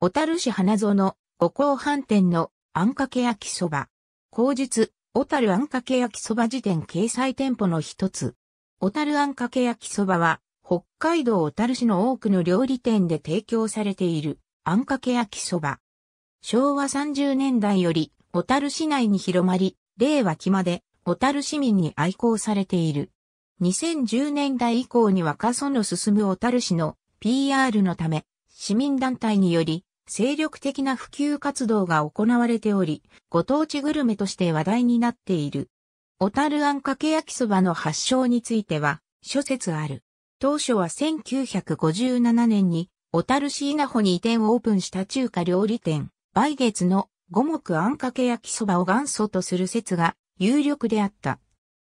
小樽市花園、五香飯店のあんかけ焼きそば。後日、小樽あんかけ焼きそば辞典掲載店舗の一つ。小樽あんかけ焼きそばは、北海道小樽市の多くの料理店で提供されている、あんかけ焼きそば。昭和30年代より、小樽市内に広まり、令和期まで、小樽市民に愛好されている。2010年代以降に若その進む小樽市の PR のため、市民団体により、精力的な普及活動が行われており、ご当地グルメとして話題になっている。小樽あんかけ焼きそばの発祥については、諸説ある。当初は1957年に、小樽市稲穂に移転をオープンした中華料理店、梅月の五目あんかけ焼きそばを元祖とする説が有力であった。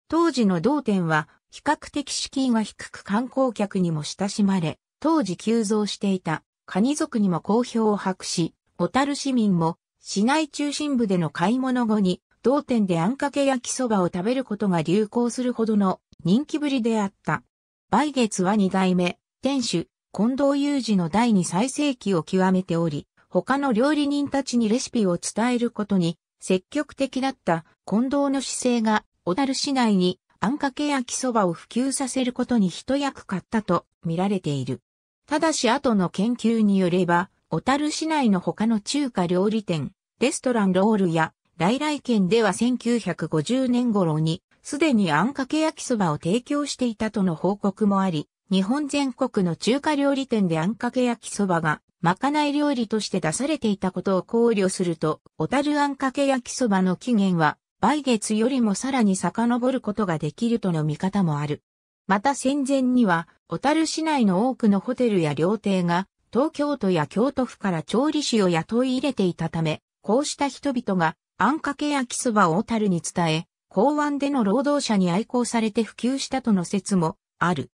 当時の同店は、比較的資金が低く観光客にも親しまれ、当時急増していた。カニ族にも好評を博し、小樽市民も市内中心部での買い物後に同店であんかけ焼きそばを食べることが流行するほどの人気ぶりであった。来月は二代目、店主、近藤雄二の第二最盛期を極めており、他の料理人たちにレシピを伝えることに積極的だった近藤の姿勢が小樽市内にあんかけ焼きそばを普及させることに一役買ったと見られている。ただし後の研究によれば、小樽市内の他の中華料理店、レストランロールや、来来県では1950年頃に、すでにあんかけ焼きそばを提供していたとの報告もあり、日本全国の中華料理店であんかけ焼きそばが、まかない料理として出されていたことを考慮すると、小樽あんかけ焼きそばの起源は、来月よりもさらに遡ることができるとの見方もある。また戦前には、小樽市内の多くのホテルや料亭が、東京都や京都府から調理師を雇い入れていたため、こうした人々が、あんかけ焼きそばを小樽に伝え、港湾での労働者に愛好されて普及したとの説もある。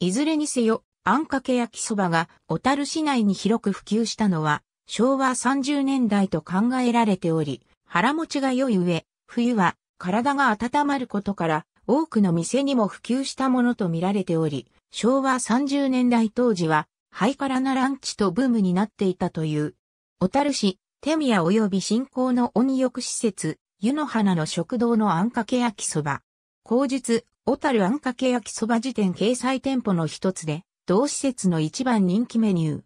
いずれにせよ、あんかけ焼きそばが小樽市内に広く普及したのは昭和30年代と考えられており、腹持ちが良い上、冬は体が温まることから多くの店にも普及したものと見られており、昭和30年代当時は、ハイカラなランチとブームになっていたという。小樽市、手宮及び新興の温浴施設、湯の花の食堂のあんかけ焼きそば。後日、小樽あんかけ焼きそば辞典掲載店舗の一つで、同施設の一番人気メニュー。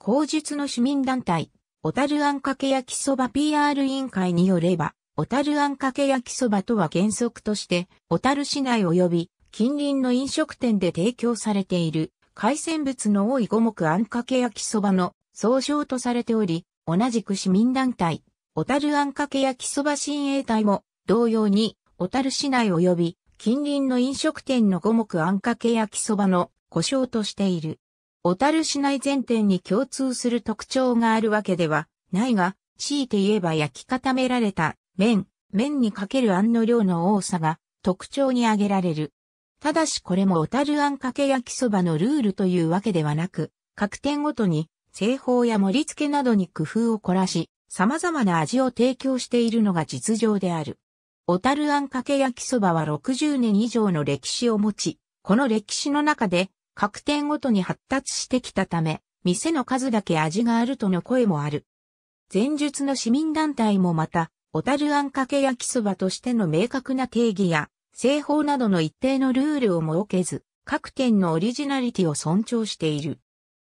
後述の市民団体、小樽あんかけ焼きそば PR 委員会によれば、小樽あんかけ焼きそばとは原則として、小樽市内及び近隣の飲食店で提供されている海鮮物の多い五目あんかけ焼きそばの総称とされており、同じく市民団体、小樽あんかけ焼きそば親衛隊も同様に小樽市内及び近隣の飲食店の五目あんかけ焼きそばの故障としている。小樽市内全店に共通する特徴があるわけではないが、強いて言えば焼き固められた麺、麺にかける餡の量の多さが特徴に挙げられる。ただしこれも小樽あんかけ焼きそばのルールというわけではなく、各店ごとに製法や盛り付けなどに工夫を凝らし、様々な味を提供しているのが実情である。小樽あんかけ焼きそばは60年以上の歴史を持ち、この歴史の中で各店ごとに発達してきたため、店の数だけ味があるとの声もある。前述の市民団体もまた、小樽あんかけ焼きそばとしての明確な定義や製法などの一定のルールを設けず、各店のオリジナリティを尊重している。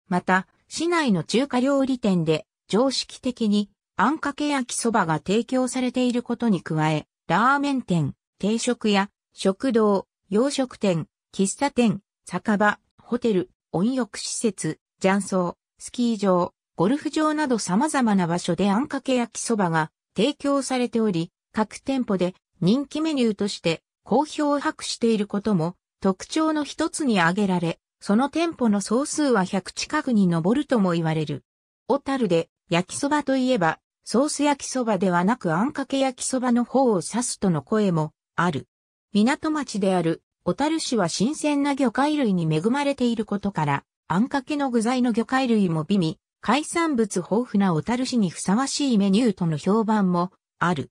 また、市内の中華料理店で常識的にあんかけ焼きそばが提供されていることに加え、ラーメン店、定食屋、食堂、洋食店、喫茶店、酒場、ホテル、温浴施設、雀荘、スキー場、ゴルフ場など様々な場所であんかけ焼きそばが提供されており、各店舗で人気メニューとして好評を博していることも特徴の一つに挙げられ、その店舗の総数は100近くに上るとも言われる。小樽で焼きそばといえば、ソース焼きそばではなくあんかけ焼きそばの方を指すとの声もある。港町である小樽市は新鮮な魚介類に恵まれていることから、あんかけの具材の魚介類も美味、海産物豊富な小樽市にふさわしいメニューとの評判もある。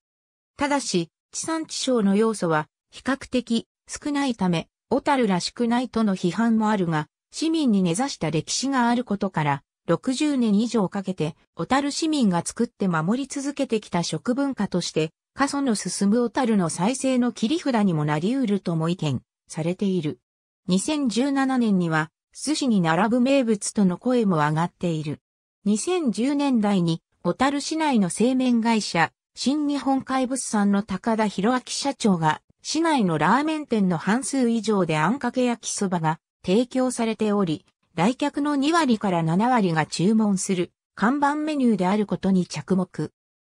ただし、地産地消の要素は比較的少ないため、小樽らしくないとの批判もあるが、市民に根ざした歴史があることから、60年以上かけて、小樽市民が作って守り続けてきた食文化として、過疎の進む小樽の再生の切り札にもなり得るとも意見されている。2017年には、寿司に並ぶ名物との声も上がっている。2010年代に、小樽市内の製麺会社、新日本海物産の高田博明社長が市内のラーメン店の半数以上であんかけ焼きそばが提供されており、来客の2割から7割が注文する看板メニューであることに着目。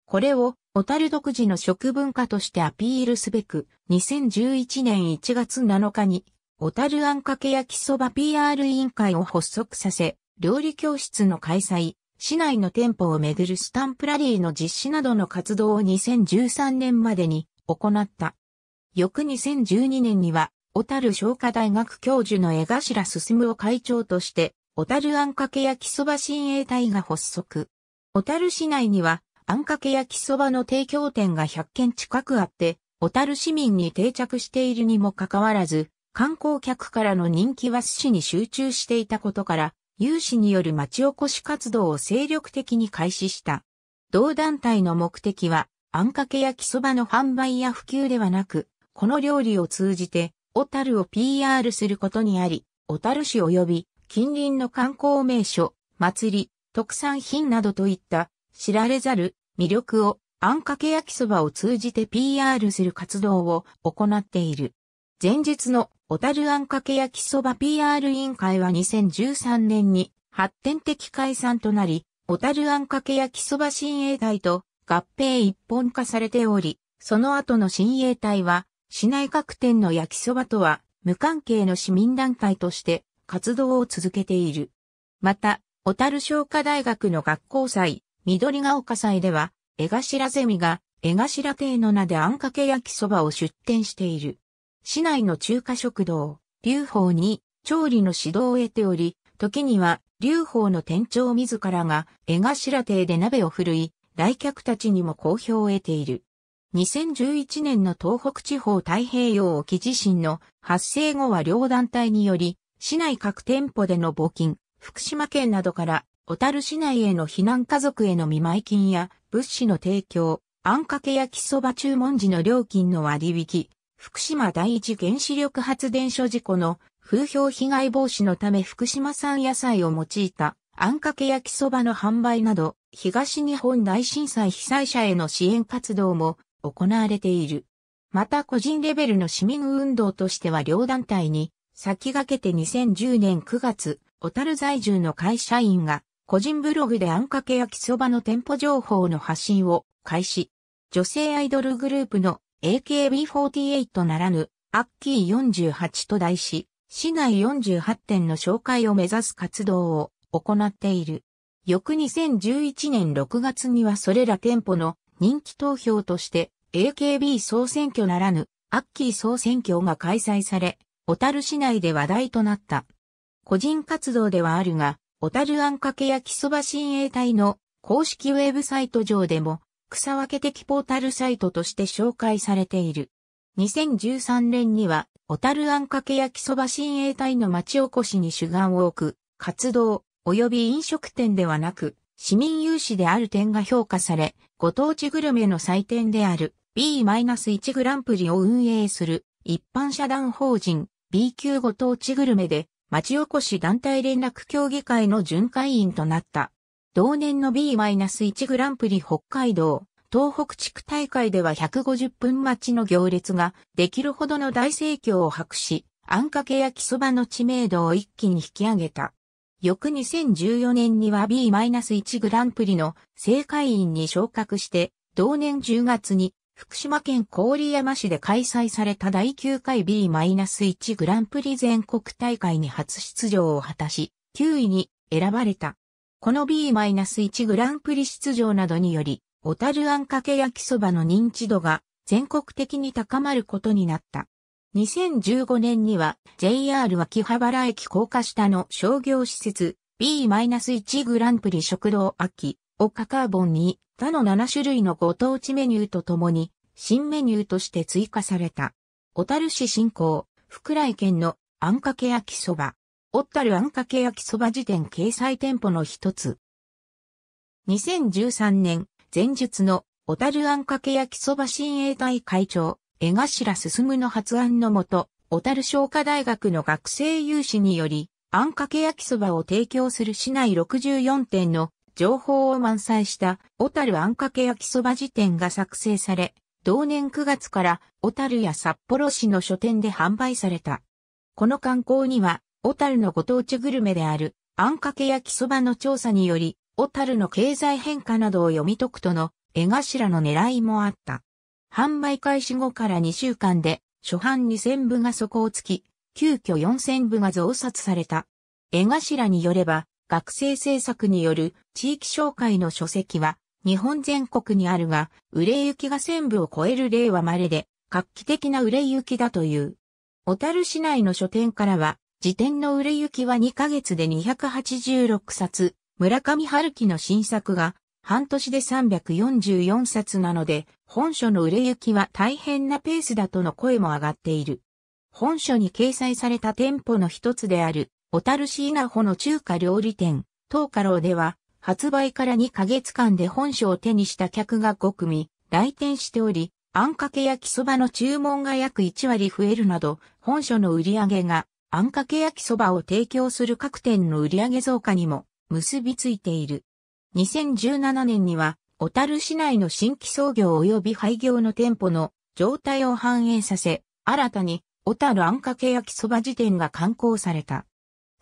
これを小樽独自の食文化としてアピールすべく、2011年1月7日に小樽あんかけ焼きそば PR 委員会を発足させ、料理教室の開催、市内の店舗をめぐるスタンプラリーの実施などの活動を2013年までに行った。翌2012年には、小樽商科大学教授の江頭進を会長として、小樽あんかけ焼きそば親衛隊が発足。小樽市内には、あんかけ焼きそばの提供店が100件近くあって、小樽市民に定着しているにもかかわらず、観光客からの人気は寿司に集中していたことから、有志による町おこし活動を精力的に開始した。同団体の目的は、あんかけ焼きそばの販売や普及ではなく、この料理を通じて、小樽を PR することにあり、小樽市及び近隣の観光名所、祭り、特産品などといった知られざる魅力をあんかけ焼きそばを通じて PR する活動を行っている。前日の小樽あんかけ焼きそば PR 委員会は2013年に発展的解散となり、小樽あんかけ焼きそば新衛隊と合併一本化されており、その後の新衛隊は市内各店の焼きそばとは無関係の市民団体として活動を続けている。また、小樽商科大学の学校祭、緑が丘祭では、江頭ゼミが江頭亭の名であんかけ焼きそばを出店している。市内の中華食堂、劉宝に調理の指導を得ており、時には劉宝の店長自らが江頭亭で鍋を振るい、来客たちにも好評を得ている。2011年の東北地方太平洋沖地震の発生後は両団体により、市内各店舗での募金、福島県などから小樽市内への避難家族への見舞い金や物資の提供、あんかけ焼きそば注文時の料金の割引、福島第一原子力発電所事故の風評被害防止のため福島産野菜を用いたあんかけ焼きそばの販売など、東日本大震災被災者への支援活動も行われている。また個人レベルの市民運動としては両団体に、先駆けて2010年9月、小樽在住の会社員が、個人ブログであんかけ焼きそばの店舗情報の発信を開始。女性アイドルグループの AKB48 ならぬ、アッキー48と題し、市内48店の紹介を目指す活動を行っている。翌2011年6月にはそれら店舗の人気投票として AKB 総選挙ならぬ、アッキー総選挙が開催され、小樽市内で話題となった。個人活動ではあるが、小樽あんかけ焼きそば親衛隊の公式ウェブサイト上でも、草分け的ポータルサイトとして紹介されている。2013年には、小樽あんかけ焼きそば親衛隊の町おこしに主眼を置く、活動、及び飲食店ではなく、市民有志である点が評価され、ご当地グルメの祭典である B-1 グランプリを運営する一般社団法人 B 級ご当地グルメで町おこし団体連絡協議会の巡回員となった。同年の B-1 グランプリ北海道東北地区大会では150分待ちの行列ができるほどの大盛況を博し、あんかけ焼きそばの知名度を一気に引き上げた。翌2014年には B-1 グランプリの正会員に昇格して、同年10月に福島県郡山市で開催された第9回 B-1 グランプリ全国大会に初出場を果たし、9位に選ばれた。この B-1 グランプリ出場などにより、小樽あんかけ焼きそばの認知度が全国的に高まることになった。2015年には JR 秋葉原駅高架下の商業施設 B-1 グランプリ食堂秋をカカーボンに他の7種類のご当地メニューとともに新メニューとして追加された。小樽市振興、福来県のあんかけ焼きそば。小樽あんかけ焼きそば辞典掲載店舗の一つ。2013年、前述の小樽あんかけ焼きそば新衛隊会長、江頭進の発案のもと、小樽商科大学の学生有志により、あんかけ焼きそばを提供する市内64店の情報を満載した小樽あんかけ焼きそば辞典が作成され、同年9月から小樽や札幌市の書店で販売された。この観光には、小樽のご当地グルメである、あんかけ焼きそばの調査により、小樽の経済変化などを読み解くとの江頭の狙いもあった。販売開始後から2週間で、初版2000部が底をつき、急遽4000部が増刷された。絵頭によれば、学生政策による地域紹介の書籍は、日本全国にあるが、売れ行きが1000部を超える例は稀で、画期的な売れ行きだという。小樽市内の書店からは、時点の売れ行きは2ヶ月で286冊、村上春樹の新作が半年で344冊なので、本書の売れ行きは大変なペースだとの声も上がっている。本書に掲載された店舗の一つである、小樽市稲穂の中華料理店、東華楼では、発売から2ヶ月間で本書を手にした客が5組、来店しており、あんかけ焼きそばの注文が約1割増えるなど、本書の売り上げが、あんかけ焼きそばを提供する各店の売り上げ増加にも結びついている。2017年には、小樽市内の新規創業及び廃業の店舗の状態を反映させ、新たに小樽あんかけ焼きそば辞典が刊行された。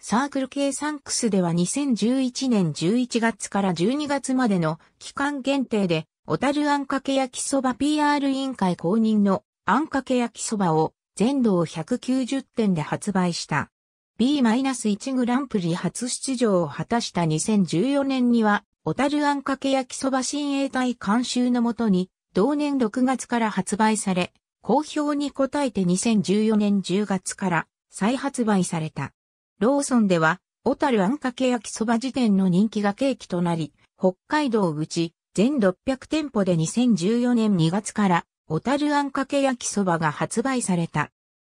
サークル系サンクスでは2011年11月から12月までの期間限定で、小樽あんかけ焼きそば PR 委員会公認のあんかけ焼きそばを全道190店で発売した。B-1 グランプリ初出場を果たした2014年には小樽あんかけ焼きそば新衛隊監修のもとに、同年6月から発売され、好評に応えて2014年10月から再発売された。ローソンでは、小樽あんかけ焼きそば時点の人気が契機となり、北海道うち全600店舗で2014年2月から小樽あんかけ焼きそばが発売された。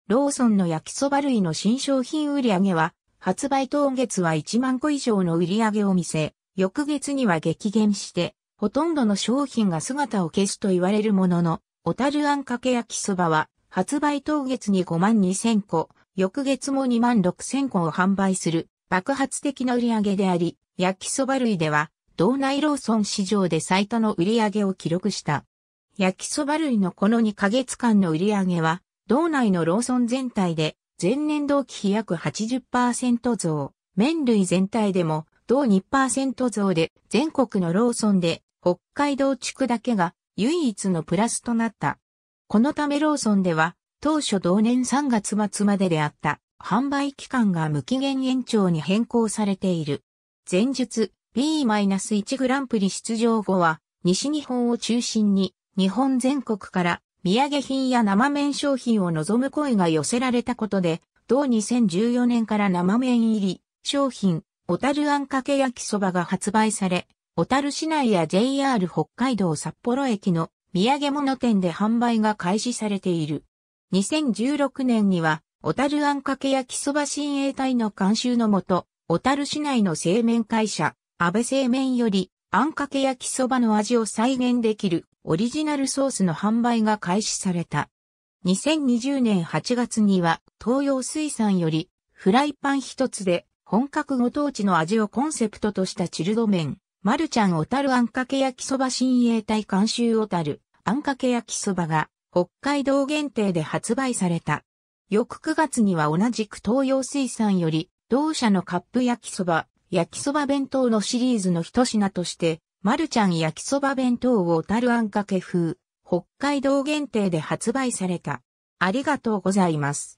ローソンの焼きそば類の新商品売上は、発売当月は1万個以上の売り上げを見せ、翌月には激減して、ほとんどの商品が姿を消すと言われるものの、小樽あんかけ焼きそばは、発売当月に5万2000個、翌月も2万6000個を販売する爆発的な売り上げであり、焼きそば類では、道内ローソン市場で最多の売り上げを記録した。焼きそば類のこの2ヶ月間の売り上げは、道内のローソン全体で、前年同期比約80%増、麺類全体でも同2%増で全国のローソンで北海道地区だけが唯一のプラスとなった。このためローソンでは当初同年3月末までであった販売期間が無期限延長に変更されている。前述 B-1 グランプリ出場後は西日本を中心に日本全国から土産品や生麺商品を望む声が寄せられたことで、同2014年から生麺入り商品小樽あんかけ焼きそばが発売され、小樽市内や JR 北海道札幌駅の土産物店で販売が開始されている。2016年には、小樽あんかけ焼きそば新衛隊の監修のもと、小樽市内の製麺会社、安倍製麺より、あんかけ焼きそばの味を再現できるオリジナルソースの販売が開始された。2020年8月には東洋水産よりフライパン一つで本格ご当地の味をコンセプトとしたチルド麺、マルちゃんたるあんかけ焼きそば新衛隊監修たるあんかけ焼きそばが北海道限定で発売された。翌9月には同じく東洋水産より同社のカップ焼きそば、焼きそば弁当のシリーズの一品として、マルちゃん焼きそば弁当をたるあんかけ風、北海道限定で発売された。ありがとうございます。